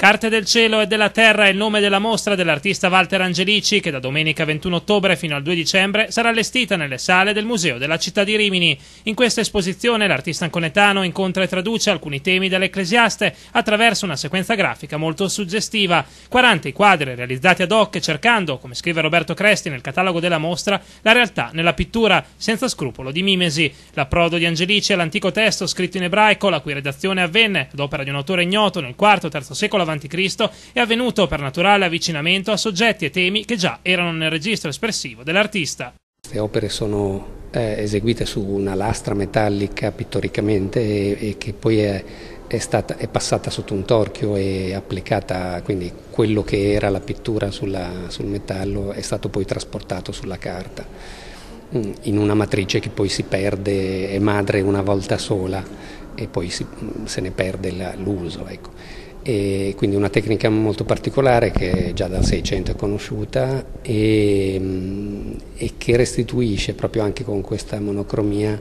Carte del cielo e della terra è il nome della mostra dell'artista Walter Angelici che da domenica 21 ottobre fino al 2 dicembre sarà allestita nelle sale del Museo della città di Rimini. In questa esposizione l'artista anconetano incontra e traduce alcuni temi dell'Ecclesiaste attraverso una sequenza grafica molto suggestiva. 40 i quadri realizzati ad hoc cercando, come scrive Roberto Cresti nel catalogo della mostra, la realtà nella pittura senza scrupolo di mimesi. L'approdo di Angelici all'antico testo scritto in ebraico, la cui redazione avvenne, ad opera di un autore ignoto nel IV-III secolo a.C. è avvenuto per naturale avvicinamento a soggetti e temi che già erano nel registro espressivo dell'artista. Queste opere sono eh, eseguite su una lastra metallica pittoricamente e, e che poi è, è, stata, è, passata sotto un torchio e applicata, quindi quello che era la pittura sulla, sul metallo è stato poi trasportato sulla carta mm, in una matrice che poi si perde, è madre una volta sola e poi si, mm, se ne perde la, l'uso. Ecco e quindi una tecnica molto particolare che già dal 600 è conosciuta e, mm, e che restituisce proprio anche con questa monocromia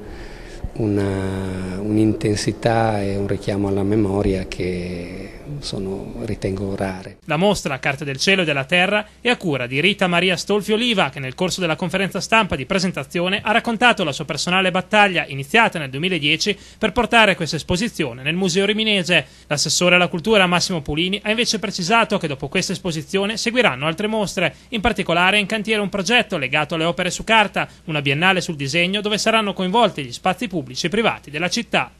un'intensità e un richiamo alla memoria che sono, ritengo, rare. La mostra Carte del Cielo e della Terra è a cura di Rita Maria Stolfi Oliva, che nel corso della conferenza stampa di presentazione ha raccontato la sua personale battaglia iniziata nel 2010 per portare questa esposizione nel Museo Riminese. L'assessore alla cultura Massimo Pulini ha invece precisato che dopo questa esposizione seguiranno altre mostre, in particolare è in cantiere un progetto legato alle opere su carta, una biennale sul disegno dove saranno coinvolti gli spazi pubblici e privati della città.